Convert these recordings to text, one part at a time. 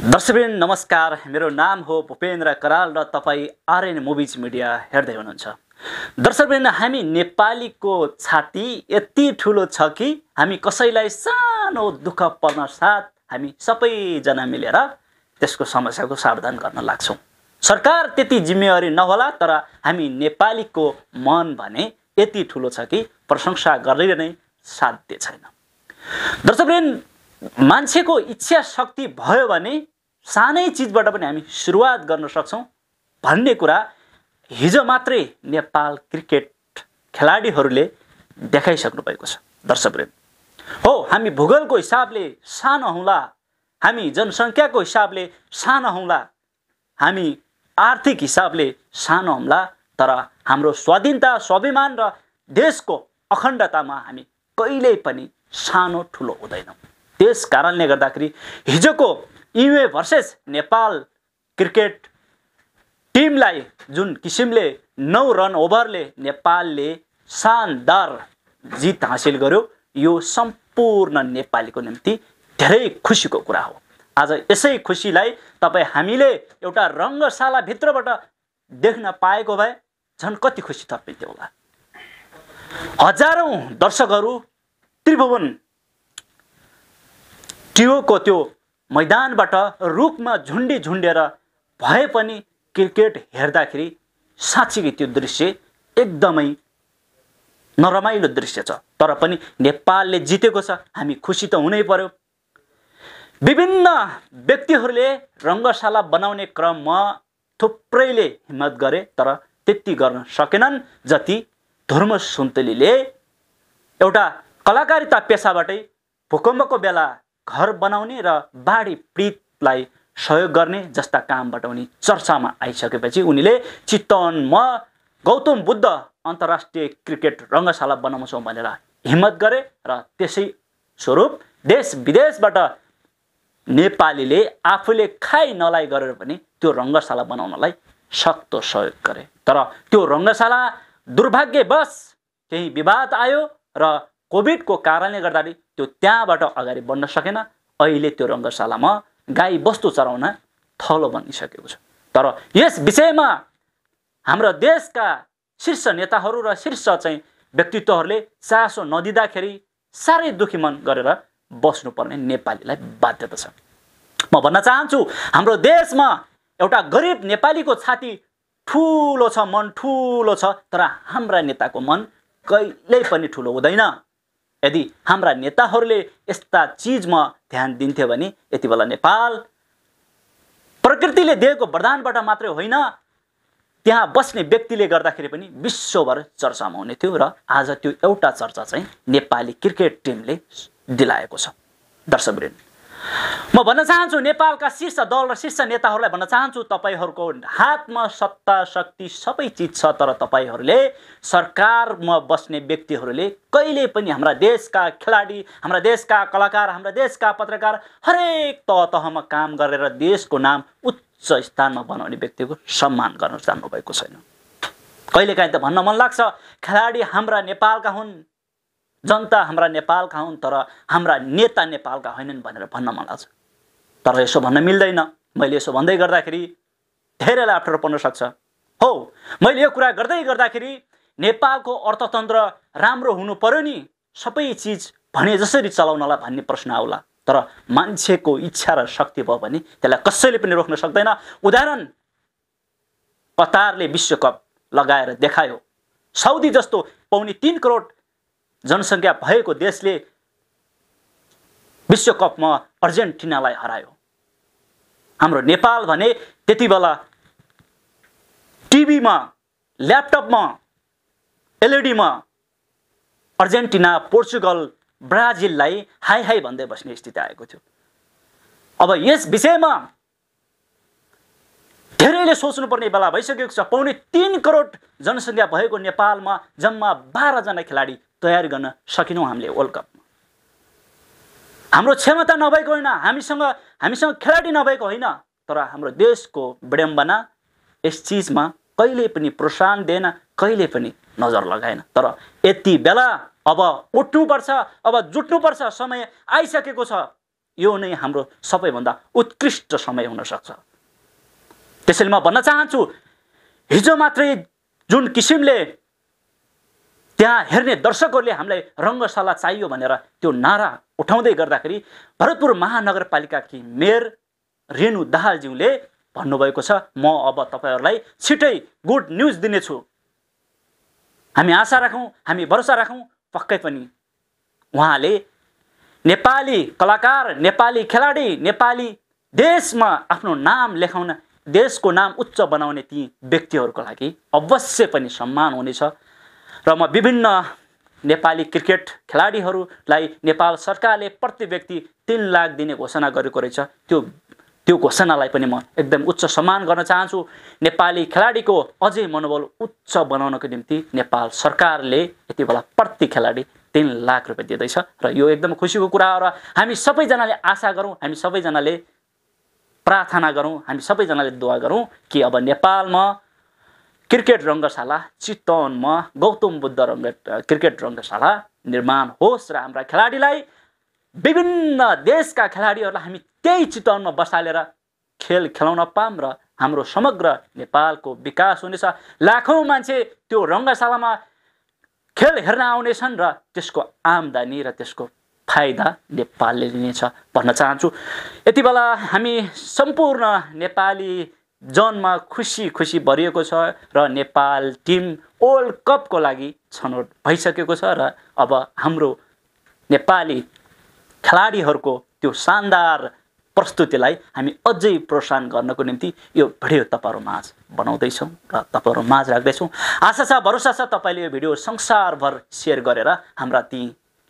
दर्शकबिन नमस्कार मेरो नाम हो भूपेन्द्र कराल र तपाईँ आरएन मुभिज मिडिया हेर्दै हुनुहुन्छ दर्शकबिन हामी नेपालीको छाती यति ठुलो छ कि हामी कसैलाई सानो दुःख पर्न साथ हामी सबैजना मिलेर त्यसको समस्याको सावधान गर्न लाग्छौँ सरकार त्यति जिम्मेवारी नहोला तर हामी नेपालीको मन भने यति ठुलो छ कि प्रशंसा गरेर नै साध्य छैन दर्शकबिन मान्छेको इच्छा शक्ति भयो भने सानै चिजबाट पनि हामी सुरुवात गर्न सक्छौँ भन्ने कुरा हिजो मात्रै नेपाल क्रिकेट खेलाडीहरूले देखाइसक्नु भएको छ दर्शकवृन्द हो हामी भूगोलको हिसाबले सानो हौँला हामी जनसङ्ख्याको हिसाबले सानो हौँला हामी आर्थिक हिसाबले सानो हौँला तर हाम्रो स्वाधीनता स्वाभिमान र देशको अखण्डतामा हामी कहिल्यै पनि सानो ठुलो हुँदैनौँ त्यस कारणले गर्दाखेरि हिजोको युए भर्सेस नेपाल क्रिकेट टिमलाई जुन किसिमले नौ रन ओभरले नेपालले शानदार जित हासिल गर्यो यो सम्पूर्ण नेपालीको निम्ति धेरै खुसीको कुरा हो आज यसै खुसीलाई तपाईँ हामीले एउटा रङ्गशालाभित्रबाट देख्न पाएको भए झन् कति खुसी थपिन्थ्यो होला हजारौँ दर्शकहरू त्रिभुवन टियोको त्यो मैदानबाट रुखमा झुन्डी झुन्डेर भए पनि क्रिकेट हेर्दाखेरि साँच्चीकै त्यो दृश्य एकदमै नरमाइलो दृश्य छ तर पनि नेपालले जितेको छ हामी खुसी त हुनै पर्यो विभिन्न व्यक्तिहरूले रङ्गशाला बनाउने क्रममा थुप्रैले हिम्मत गरे तर त्यति गर्न सकेनन् जति धर्म सुन्तलीले एउटा कलाकारिता पेसाबाटै भूकम्पको बेला घर बनाउने र बाढी पीडितलाई सहयोग गर्ने जस्ता कामबाट उनी चर्चामा आइसकेपछि उनीले चित्तवन म गौतम बुद्ध अन्तर्राष्ट्रिय क्रिकेट रङ्गशाला बनाउँछौँ भनेर हिम्मत गरे र त्यसै स्वरूप देश विदेशबाट नेपालीले आफूले खाइ नलाइ गरेर पनि त्यो रङ्गशाला बनाउनलाई सक्तो सहयोग गरे तर त्यो रङ्गशाला दुर्भाग्यवश केही विवाद आयो र कोभिडको कारणले गर्दाखेरि त्यो त्यहाँबाट अगाडि बढ्न सकेन अहिले त्यो रङ्गशालामा गाई बस्तु चराउन थलो बनिसकेको छ तर यस विषयमा हाम्रो देशका शीर्ष नेताहरू र शीर्ष चाहिँ व्यक्तित्वहरूले चासो नदिँदाखेरि साह्रै दुखी मन गरेर बस्नुपर्ने नेपालीलाई बाध्यता छ म भन्न चाहन्छु हाम्रो देशमा एउटा गरिब नेपालीको छाती ठुलो छ मन ठुलो छ तर हाम्रा नेताको मन कहिल्यै पनि ठुलो हुँदैन यदि हाम्रा नेताहरूले यस्ता चिजमा ध्यान दिन्थ्यो भने यति बेला नेपाल प्रकृतिले दिएको वरदानबाट मात्रै होइन त्यहाँ बस्ने व्यक्तिले गर्दाखेरि पनि विश्वभर चर्चामा हुने थियो र आज त्यो एउटा चर्चा चाहिँ नेपाली क्रिकेट टिमले दिलाएको छ दर्शक म भन्न चाहन्छु नेपालका शीर्ष दल र शीर्ष नेताहरूलाई भन्न चाहन्छु तपाईँहरूको हातमा सत्ता शक्ति सबै चिज छ तर तपाईँहरूले सरकारमा बस्ने व्यक्तिहरूले कहिले पनि हाम्रा देशका खेलाडी हाम्रा देशका कलाकार हाम्रा देशका पत्रकार हरेक तह तहमा काम गरेर देशको नाम उच्च स्थानमा बनाउने व्यक्तिको सम्मान गर्न जान्नुभएको छैन कहिलेकाहीँ त भन्न मन लाग्छ खेलाडी हाम्रा नेपालका हुन् जनता हाम्रा नेपालका हुन् तर हाम्रा नेता नेपालका होइनन् भनेर भन्न मन लाग्छ तर यसो भन्न मिल्दैन मैले यसो भन्दै गर्दाखेरि धेरैलाई अप्ठ्यारो पर्न सक्छ हो मैले यो कुरा गर्दै गर्दाखेरि नेपालको अर्थतन्त्र राम्रो हुनु पऱ्यो नि सबै चिज भने जसरी चलाउनलाई भन्ने प्रश्न आउला तर मान्छेको इच्छा र शक्ति भयो भने त्यसलाई कसैले पनि रोक्न सक्दैन उदाहरण कतारले विश्वकप लगाएर देखायो साउदी जस्तो पाउने तिन करोड जनसङ्ख्या भएको देशले विश्वकपमा अर्जेन्टिनालाई हरायो हाम्रो नेपाल भने त्यति बेला टिभीमा ल्यापटपमा एलइडीमा अर्जेन्टिना पोर्चुगल ब्राजिललाई हाई हाई भन्दै बस्ने स्थिति आएको थियो अब यस विषयमा धेरैले सोच्नुपर्ने बेला भइसकेको छ पाउने तिन करोड जनसङ्ख्या भएको नेपालमा जम्मा बाह्रजना खेलाडी तयारी गर्न सकेनौँ हामीले वर्ल्ड कपमा हाम्रो क्षमता नभएको होइन हामीसँग हामीसँग खेलाडी नभएको होइन तर हाम्रो देशको विडम्बना यस चिजमा कहिले पनि प्रोत्साहन दिएन कहिले पनि नजर लगाएन तर यति बेला अब उठ्नुपर्छ अब जुट्नुपर्छ समय आइसकेको छ यो नै हाम्रो सबैभन्दा उत्कृष्ट समय हुनसक्छ त्यसैले म भन्न चाहन्छु हिजो मात्रै जुन किसिमले त्यहाँ हेर्ने दर्शकहरूले हामीलाई रङ्गशाला चाहियो भनेर त्यो नारा उठाउँदै गर्दाखेरि भरतपुर महानगरपालिकाकी मेयर रेणु दाहालज्यूले भन्नुभएको छ म अब तपाईँहरूलाई छिटै गुड न्युज दिनेछु हामी आशा राखौँ हामी भरोसा राखौँ पक्कै पनि उहाँले नेपाली कलाकार नेपाली खेलाडी नेपाली देशमा आफ्नो नाम लेखाउन देशको नाम उच्च बनाउने ती व्यक्तिहरूको लागि अवश्य पनि सम्मान हुनेछ र म विभिन्न नेपाली क्रिकेट खेलाडीहरूलाई नेपाल सरकारले प्रति व्यक्ति तिन लाख दिने घोषणा गरेको रहेछ त्यो त्यो घोषणालाई पनि म एकदम उच्च सम्मान गर्न चाहन्छु नेपाली खेलाडीको अझै मनोबल उच्च बनाउनको निम्ति नेपाल सरकारले यति बेला प्रति खेलाडी तिन लाख रुपियाँ दिँदैछ र यो एकदम खुसीको कुरा हो र हामी सबैजनाले आशा गरौँ हामी सबैजनाले प्रार्थना गरौँ हामी सबैजनाले दुवा गरौँ कि अब नेपालमा क्रिकेट रङ्गशाला चितवनमा गौतम बुद्ध रङ्ग क्रिकेट रङ्गशाला निर्माण होस् र हाम्रा खेलाडीलाई विभिन्न देशका खेलाडीहरूलाई हामी त्यही चितवनमा बसालेर खेल खेलाउन पाऊँ र हाम्रो समग्र नेपालको विकास हुनेछ लाखौँ मान्छे त्यो रङ्गशालामा खेल हेर्न आउनेछन् र त्यसको आम्दानी र त्यसको फाइदा नेपालले लिनेछ भन्न चाहन्छु यति बेला हामी सम्पूर्ण नेपाली जनमा खुसी खुसी भरिएको छ र नेपाल टिम वर्ल्ड कपको लागि छनौट भइसकेको छ र अब हाम्रो नेपाली खेलाडीहरूको त्यो शानदार प्रस्तुतिलाई हामी अझै प्रोत्साहन गर्नको निम्ति यो भिडियो तपाईँहरू माझ बनाउँदैछौँ र तपाईँहरू माझ राख्दैछौँ आशा छ भरोसा छ तपाईँले यो भिडियो संसारभर सेयर गरेर हाम्रा ती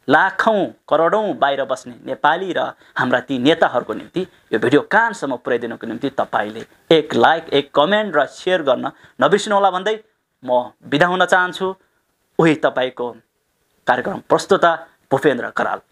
लाखौँ करोडौँ बाहिर बस्ने नेपाली र हाम्रा ती नेताहरूको निम्ति यो भिडियो कहाँसम्म पुर्याइदिनुको निम्ति तपाईँले एक लाइक एक कमेन्ट र सेयर गर्न नबिर्सिनुहोला भन्दै म बिदा हुन चाहन्छु उही तपाईँको कार्यक्रम प्रस्तुता भूपेन्द्र कराल